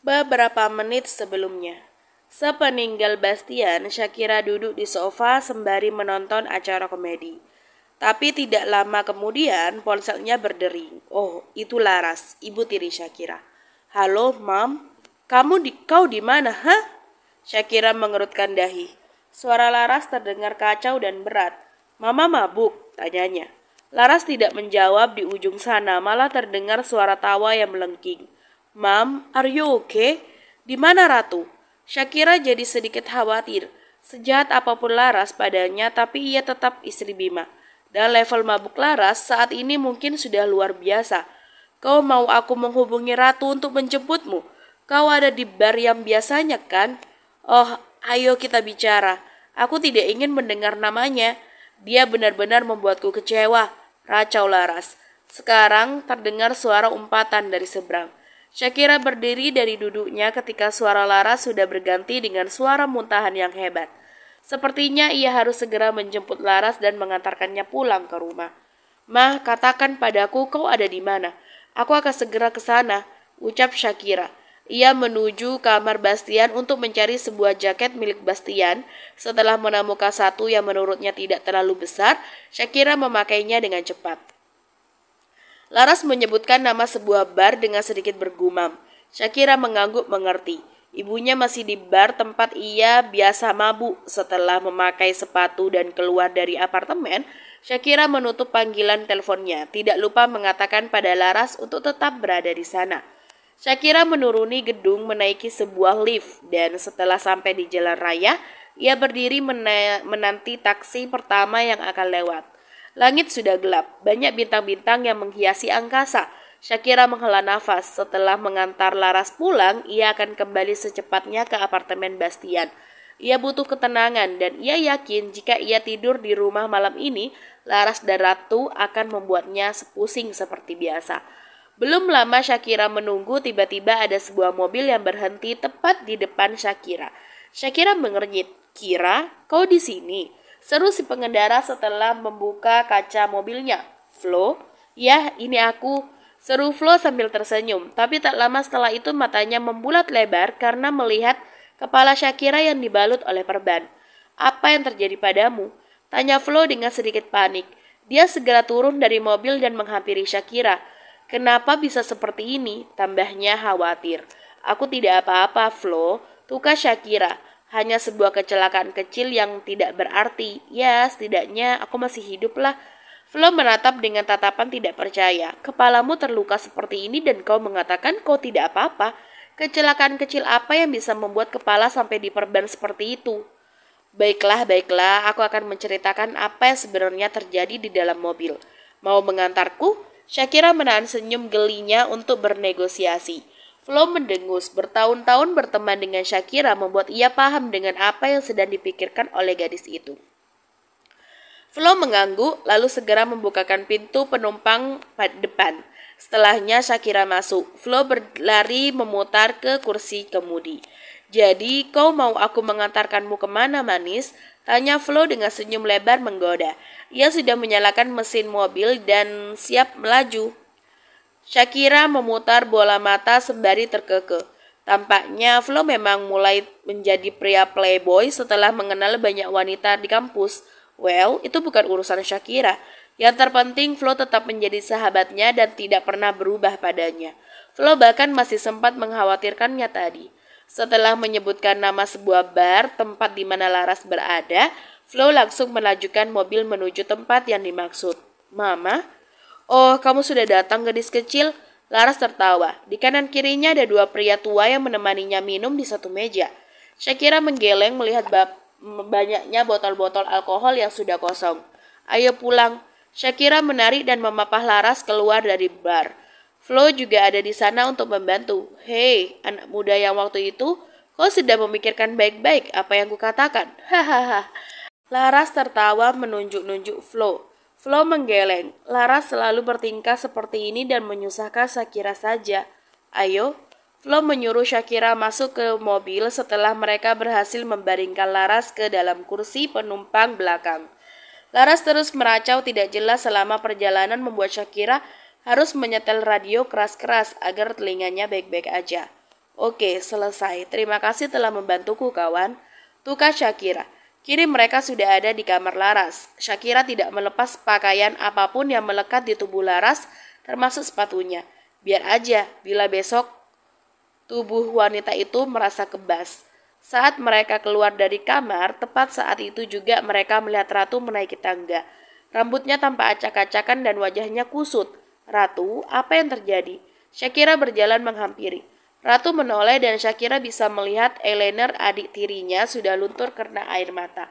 beberapa menit sebelumnya. Sepeninggal Bastian, Shakira duduk di sofa sembari menonton acara komedi. Tapi tidak lama kemudian ponselnya berdering. Oh, itu Laras, ibu tiri Shakira. Halo, Mam. Kamu di kau di mana, ha? Shakira mengerutkan dahi. Suara Laras terdengar kacau dan berat. Mama mabuk, tanyanya. Laras tidak menjawab di ujung sana, malah terdengar suara tawa yang melengking. Mam, are you okay? Di mana Ratu? Shakira jadi sedikit khawatir. Sejahat apapun Laras padanya, tapi ia tetap istri Bima. Dan level mabuk Laras saat ini mungkin sudah luar biasa. Kau mau aku menghubungi Ratu untuk menjemputmu? Kau ada di bar yang biasanya kan? Oh, ayo kita bicara. Aku tidak ingin mendengar namanya. Dia benar-benar membuatku kecewa. Racau Laras. Sekarang terdengar suara umpatan dari seberang. Shakira berdiri dari duduknya ketika suara Lara sudah berganti dengan suara muntahan yang hebat. Sepertinya ia harus segera menjemput Laras dan mengantarkannya pulang ke rumah. Mah, katakan padaku kau ada di mana. Aku akan segera ke sana, ucap Shakira. Ia menuju kamar Bastian untuk mencari sebuah jaket milik Bastian. Setelah menemukan satu yang menurutnya tidak terlalu besar, Shakira memakainya dengan cepat. Laras menyebutkan nama sebuah bar dengan sedikit bergumam. Shakira mengangguk mengerti. Ibunya masih di bar tempat ia biasa mabuk. Setelah memakai sepatu dan keluar dari apartemen, Shakira menutup panggilan teleponnya, tidak lupa mengatakan pada Laras untuk tetap berada di sana. Shakira menuruni gedung menaiki sebuah lift dan setelah sampai di jalan raya, ia berdiri menanti taksi pertama yang akan lewat. Langit sudah gelap, banyak bintang-bintang yang menghiasi angkasa. Shakira menghela nafas. Setelah mengantar Laras pulang, ia akan kembali secepatnya ke apartemen Bastian. Ia butuh ketenangan dan ia yakin jika ia tidur di rumah malam ini, Laras dan Ratu akan membuatnya sepusing seperti biasa. Belum lama Shakira menunggu tiba-tiba ada sebuah mobil yang berhenti tepat di depan Shakira. Shakira mengernyit, "Kira, kau di sini?" Seru si pengendara setelah membuka kaca mobilnya. Flo, ya ini aku. Seru Flo sambil tersenyum, tapi tak lama setelah itu matanya membulat lebar karena melihat kepala Shakira yang dibalut oleh perban. Apa yang terjadi padamu? Tanya Flo dengan sedikit panik. Dia segera turun dari mobil dan menghampiri Shakira. Kenapa bisa seperti ini? Tambahnya khawatir. Aku tidak apa-apa, Flo. Tukar Shakira. Hanya sebuah kecelakaan kecil yang tidak berarti. Ya, setidaknya aku masih hidup lah. Flo menatap dengan tatapan tidak percaya. Kepalamu terluka seperti ini dan kau mengatakan kau tidak apa-apa. Kecelakaan kecil apa yang bisa membuat kepala sampai diperban seperti itu? Baiklah, baiklah, aku akan menceritakan apa yang sebenarnya terjadi di dalam mobil. Mau mengantarku? Shakira menahan senyum gelinya untuk bernegosiasi. Flo mendengus, bertahun-tahun berteman dengan Shakira membuat ia paham dengan apa yang sedang dipikirkan oleh gadis itu. Flo mengangguk lalu segera membukakan pintu penumpang depan. Setelahnya Shakira masuk. Flo berlari memutar ke kursi kemudi. Jadi kau mau aku mengantarkanmu kemana manis? Tanya Flo dengan senyum lebar menggoda. Ia sudah menyalakan mesin mobil dan siap melaju. Shakira memutar bola mata sembari terkekeh. Tampaknya Flo memang mulai menjadi pria playboy setelah mengenal banyak wanita di kampus. Well, itu bukan urusan Shakira. Yang terpenting Flo tetap menjadi sahabatnya dan tidak pernah berubah padanya. Flo bahkan masih sempat mengkhawatirkannya tadi. Setelah menyebutkan nama sebuah bar, tempat di mana Laras berada, Flo langsung melajukan mobil menuju tempat yang dimaksud. Mama, Oh, kamu sudah datang gadis kecil? Laras tertawa. Di kanan kirinya ada dua pria tua yang menemaninya minum di satu meja. Shakira menggeleng melihat banyaknya botol-botol alkohol yang sudah kosong. Ayo pulang. Shakira menarik dan memapah Laras keluar dari bar. Flo juga ada di sana untuk membantu. Hei, anak muda yang waktu itu, kau sudah memikirkan baik-baik apa yang kukatakan. Hahaha. Laras tertawa menunjuk-nunjuk Flo. Flo menggeleng. Lara selalu bertingkah seperti ini dan menyusahkan Shakira saja. Ayo, Flo menyuruh Shakira masuk ke mobil setelah mereka berhasil membaringkan Laras ke dalam kursi penumpang belakang. Laras terus meracau tidak jelas selama perjalanan membuat Shakira harus menyetel radio keras-keras agar telinganya baik-baik aja. Oke, selesai. Terima kasih telah membantuku, kawan. Tukar Shakira. Kini mereka sudah ada di kamar Laras. Shakira tidak melepas pakaian apapun yang melekat di tubuh Laras, termasuk sepatunya. Biar aja, bila besok tubuh wanita itu merasa kebas. Saat mereka keluar dari kamar, tepat saat itu juga mereka melihat Ratu menaiki tangga. Rambutnya tampak acak-acakan dan wajahnya kusut. Ratu, apa yang terjadi? Shakira berjalan menghampiri. Ratu menoleh dan Shakira bisa melihat Eleanor adik tirinya sudah luntur karena air mata.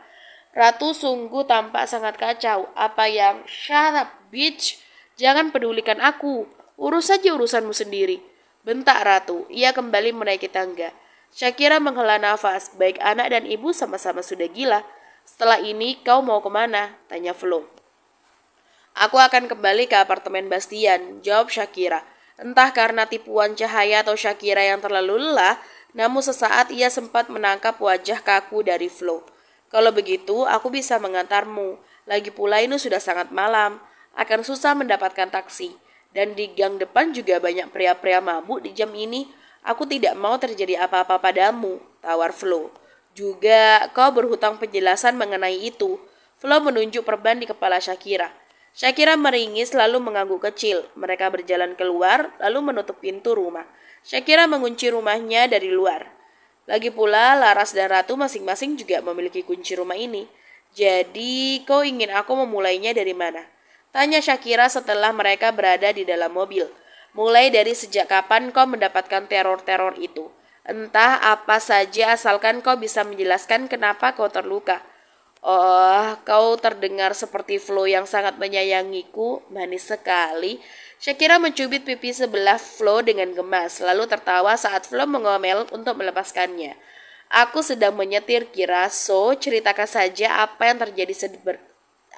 Ratu sungguh tampak sangat kacau. Apa yang shut up bitch, jangan pedulikan aku. Urus saja urusanmu sendiri. Bentak Ratu, ia kembali menaiki tangga. Shakira menghela nafas, baik anak dan ibu sama-sama sudah gila. Setelah ini kau mau kemana? Tanya Flo. Aku akan kembali ke apartemen Bastian, jawab Shakira. Entah karena tipuan cahaya atau Shakira yang terlalu lelah, namun sesaat ia sempat menangkap wajah kaku dari Flo. Kalau begitu, aku bisa mengantarmu. Lagi pula ini sudah sangat malam, akan susah mendapatkan taksi. Dan di gang depan juga banyak pria-pria mabuk di jam ini. Aku tidak mau terjadi apa-apa padamu, tawar Flo. Juga kau berhutang penjelasan mengenai itu. Flo menunjuk perban di kepala Shakira. Shakira meringis lalu mengangguk kecil. Mereka berjalan keluar lalu menutup pintu rumah. Shakira mengunci rumahnya dari luar. Lagi pula Laras dan Ratu masing-masing juga memiliki kunci rumah ini. Jadi kau ingin aku memulainya dari mana? Tanya Shakira setelah mereka berada di dalam mobil. Mulai dari sejak kapan kau mendapatkan teror-teror itu? Entah apa saja asalkan kau bisa menjelaskan kenapa kau terluka. Oh, kau terdengar seperti Flo yang sangat menyayangiku, manis sekali. Shakira mencubit pipi sebelah Flo dengan gemas, lalu tertawa saat Flo mengomel untuk melepaskannya. Aku sedang menyetir Kira, so ceritakan saja apa yang terjadi seber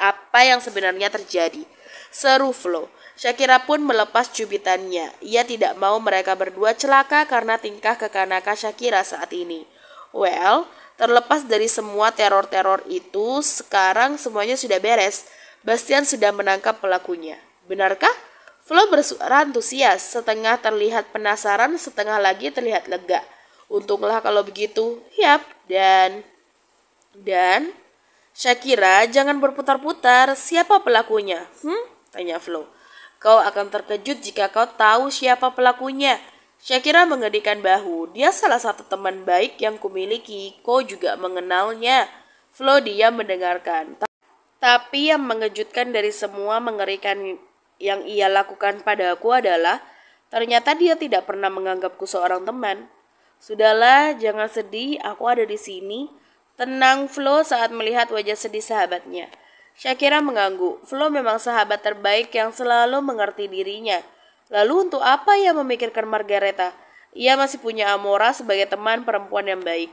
apa yang sebenarnya terjadi. Seru Flo. Shakira pun melepas cubitannya. Ia tidak mau mereka berdua celaka karena tingkah kekanakan Shakira saat ini. Well, Terlepas dari semua teror-teror itu, sekarang semuanya sudah beres. Bastian sudah menangkap pelakunya. Benarkah? Flo bersuara antusias, setengah terlihat penasaran, setengah lagi terlihat lega. Untunglah kalau begitu. Yap, dan... Dan... Shakira, jangan berputar-putar. Siapa pelakunya? Hmm? Tanya Flo. Kau akan terkejut jika kau tahu siapa pelakunya. Shakira mengedikan bahu. Dia salah satu teman baik yang kumiliki. Ko juga mengenalnya. Flo dia mendengarkan. Tapi yang mengejutkan dari semua mengerikan yang ia lakukan padaku adalah ternyata dia tidak pernah menganggapku seorang teman. Sudahlah, jangan sedih, aku ada di sini. Tenang Flo saat melihat wajah sedih sahabatnya. Shakira mengganggu. Flo memang sahabat terbaik yang selalu mengerti dirinya. Lalu untuk apa ia memikirkan Margareta? Ia masih punya Amora sebagai teman perempuan yang baik.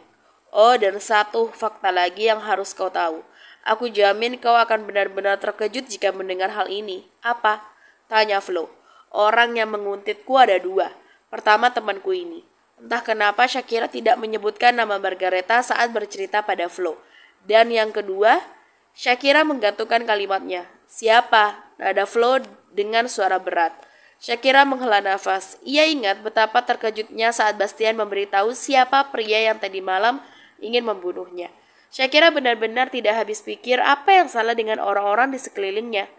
Oh, dan satu fakta lagi yang harus kau tahu. Aku jamin kau akan benar-benar terkejut jika mendengar hal ini. Apa? Tanya Flo. Orang yang menguntitku ada dua. Pertama temanku ini. Entah kenapa Shakira tidak menyebutkan nama Margareta saat bercerita pada Flo. Dan yang kedua, Shakira menggantungkan kalimatnya. Siapa? Nada Flo dengan suara berat. Shakira menghela nafas. Ia ingat betapa terkejutnya saat Bastian memberitahu siapa pria yang tadi malam ingin membunuhnya. Shakira benar-benar tidak habis pikir apa yang salah dengan orang-orang di sekelilingnya.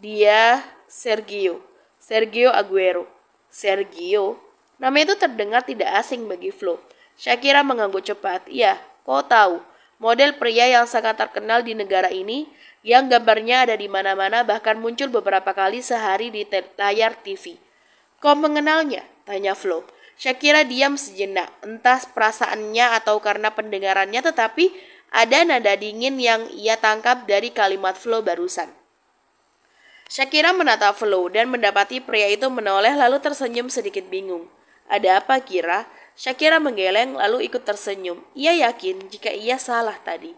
Dia Sergio, Sergio Aguero. Sergio, nama itu terdengar tidak asing bagi Flo. Shakira mengangguk cepat. Iya, kau tahu, model pria yang sangat terkenal di negara ini yang gambarnya ada di mana-mana bahkan muncul beberapa kali sehari di layar TV. Kau mengenalnya? Tanya Flo. Shakira diam sejenak, entah perasaannya atau karena pendengarannya tetapi ada nada dingin yang ia tangkap dari kalimat Flo barusan. Shakira menatap Flo dan mendapati pria itu menoleh lalu tersenyum sedikit bingung. Ada apa kira? Shakira menggeleng lalu ikut tersenyum. Ia yakin jika ia salah tadi.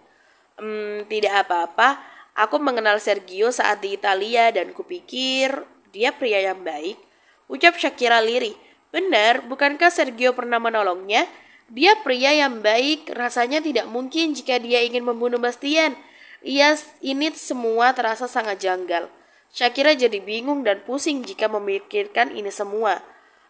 Hmm, tidak apa-apa, Aku mengenal Sergio saat di Italia dan kupikir dia pria yang baik. Ucap Shakira Liri. Benar, bukankah Sergio pernah menolongnya? Dia pria yang baik, rasanya tidak mungkin jika dia ingin membunuh Bastian. Ia ini semua terasa sangat janggal. Shakira jadi bingung dan pusing jika memikirkan ini semua.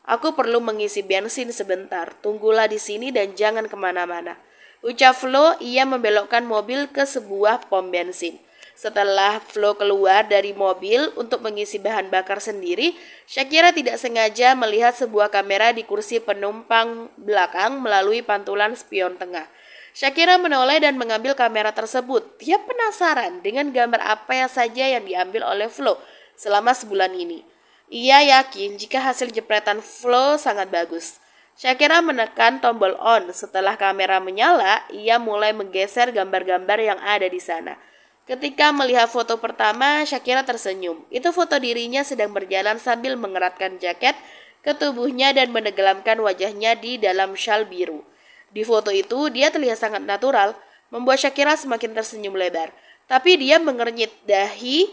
Aku perlu mengisi bensin sebentar. Tunggulah di sini dan jangan kemana-mana. Ucap Flo, ia membelokkan mobil ke sebuah pom bensin. Setelah Flo keluar dari mobil untuk mengisi bahan bakar sendiri, Shakira tidak sengaja melihat sebuah kamera di kursi penumpang belakang melalui pantulan spion tengah. Shakira menoleh dan mengambil kamera tersebut. Dia penasaran dengan gambar apa saja yang diambil oleh Flo selama sebulan ini. Ia yakin jika hasil jepretan Flo sangat bagus. Shakira menekan tombol on. Setelah kamera menyala, ia mulai menggeser gambar-gambar yang ada di sana. Ketika melihat foto pertama, Shakira tersenyum. Itu foto dirinya sedang berjalan sambil mengeratkan jaket ke tubuhnya dan menenggelamkan wajahnya di dalam shawl biru. Di foto itu, dia terlihat sangat natural, membuat Shakira semakin tersenyum lebar. Tapi dia mengernyit dahi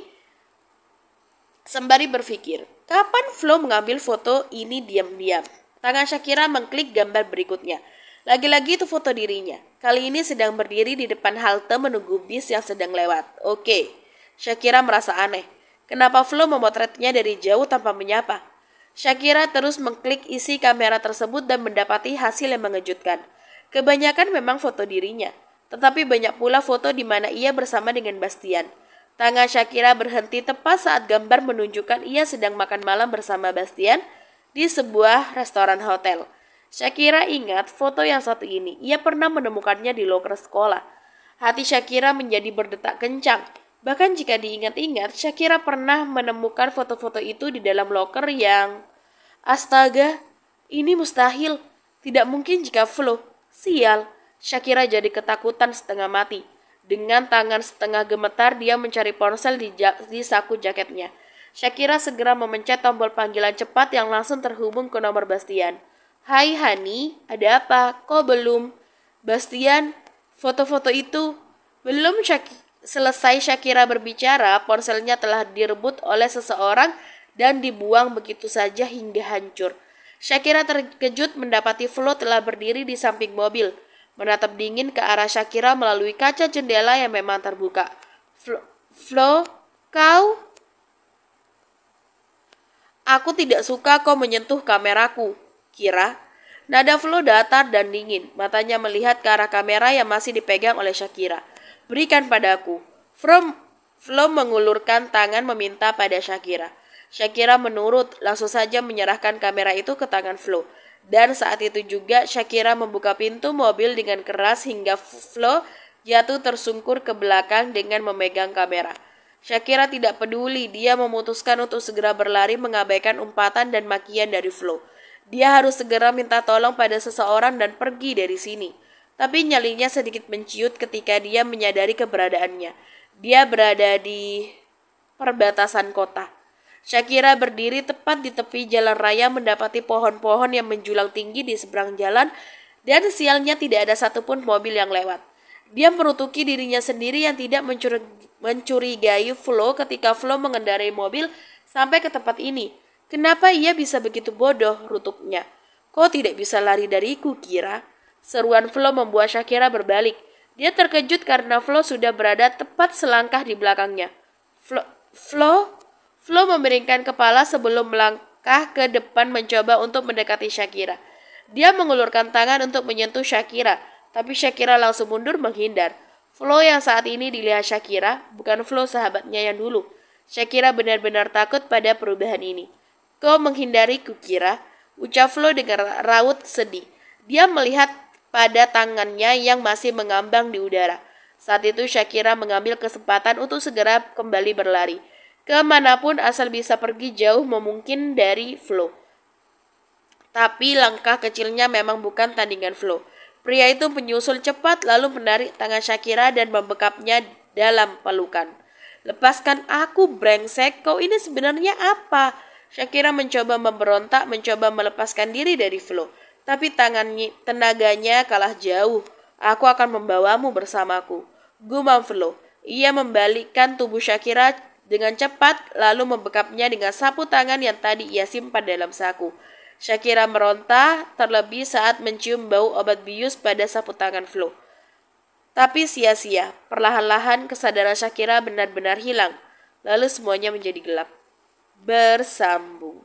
sembari berpikir, kapan Flo mengambil foto ini diam-diam? Tangan Shakira mengklik gambar berikutnya. Lagi-lagi itu foto dirinya. Kali ini sedang berdiri di depan halte menunggu bis yang sedang lewat. Oke. Shakira merasa aneh. Kenapa Flo memotretnya dari jauh tanpa menyapa? Shakira terus mengklik isi kamera tersebut dan mendapati hasil yang mengejutkan. Kebanyakan memang foto dirinya, tetapi banyak pula foto di mana ia bersama dengan Bastian. Tangan Shakira berhenti tepat saat gambar menunjukkan ia sedang makan malam bersama Bastian di sebuah restoran hotel. Shakira ingat foto yang satu ini. Ia pernah menemukannya di loker sekolah. Hati Shakira menjadi berdetak kencang. Bahkan jika diingat-ingat, Shakira pernah menemukan foto-foto itu di dalam loker yang... Astaga, ini mustahil. Tidak mungkin jika flu. Sial, Shakira jadi ketakutan setengah mati. Dengan tangan setengah gemetar, dia mencari ponsel di, ja di saku jaketnya. Shakira segera memencet tombol panggilan cepat yang langsung terhubung ke nomor Bastian. Hai Hani, ada apa? Kok belum? Bastian, foto-foto itu. Belum Syaki selesai Shakira berbicara, ponselnya telah direbut oleh seseorang dan dibuang begitu saja hingga hancur. Shakira terkejut mendapati Flo telah berdiri di samping mobil, menatap dingin ke arah Shakira melalui kaca jendela yang memang terbuka. Flo, Flo kau? Aku tidak suka kau menyentuh kameraku, Kira, nada Flo datar dan dingin. Matanya melihat ke arah kamera yang masih dipegang oleh Shakira. Berikan padaku. From Flo mengulurkan tangan meminta pada Shakira. Shakira menurut, langsung saja menyerahkan kamera itu ke tangan Flo. Dan saat itu juga Shakira membuka pintu mobil dengan keras hingga Flo jatuh tersungkur ke belakang dengan memegang kamera. Shakira tidak peduli, dia memutuskan untuk segera berlari mengabaikan umpatan dan makian dari Flo. Dia harus segera minta tolong pada seseorang dan pergi dari sini. Tapi nyalinya sedikit menciut ketika dia menyadari keberadaannya. Dia berada di perbatasan kota. Shakira berdiri tepat di tepi jalan raya mendapati pohon-pohon yang menjulang tinggi di seberang jalan dan sialnya tidak ada satupun mobil yang lewat. Dia merutuki dirinya sendiri yang tidak mencurigai Flo ketika Flo mengendarai mobil sampai ke tempat ini. Kenapa ia bisa begitu bodoh, rutuknya. Kau tidak bisa lari dariku, Kira. Seruan Flo membuat Shakira berbalik. Dia terkejut karena Flo sudah berada tepat selangkah di belakangnya. Flo, Flo, Flo memiringkan kepala sebelum melangkah ke depan mencoba untuk mendekati Shakira. Dia mengulurkan tangan untuk menyentuh Shakira, tapi Shakira langsung mundur menghindar. Flo yang saat ini dilihat Shakira bukan Flo sahabatnya yang dulu. Shakira benar-benar takut pada perubahan ini. Kau menghindari kukira, ucap Flo dengan raut sedih. Dia melihat pada tangannya yang masih mengambang di udara. Saat itu Shakira mengambil kesempatan untuk segera kembali berlari. Kemanapun asal bisa pergi jauh memungkin dari Flo. Tapi langkah kecilnya memang bukan tandingan Flo. Pria itu menyusul cepat lalu menarik tangan Shakira dan membekapnya dalam pelukan. Lepaskan aku brengsek, kau ini sebenarnya apa? Shakira mencoba memberontak, mencoba melepaskan diri dari Flo. Tapi tangannya, tenaganya kalah jauh. Aku akan membawamu bersamaku. Gumam Flo. Ia membalikkan tubuh Shakira dengan cepat, lalu membekapnya dengan sapu tangan yang tadi ia simpan dalam saku. Shakira meronta, terlebih saat mencium bau obat bius pada sapu tangan Flo. Tapi sia-sia, perlahan-lahan kesadaran Shakira benar-benar hilang. Lalu semuanya menjadi gelap bersambung.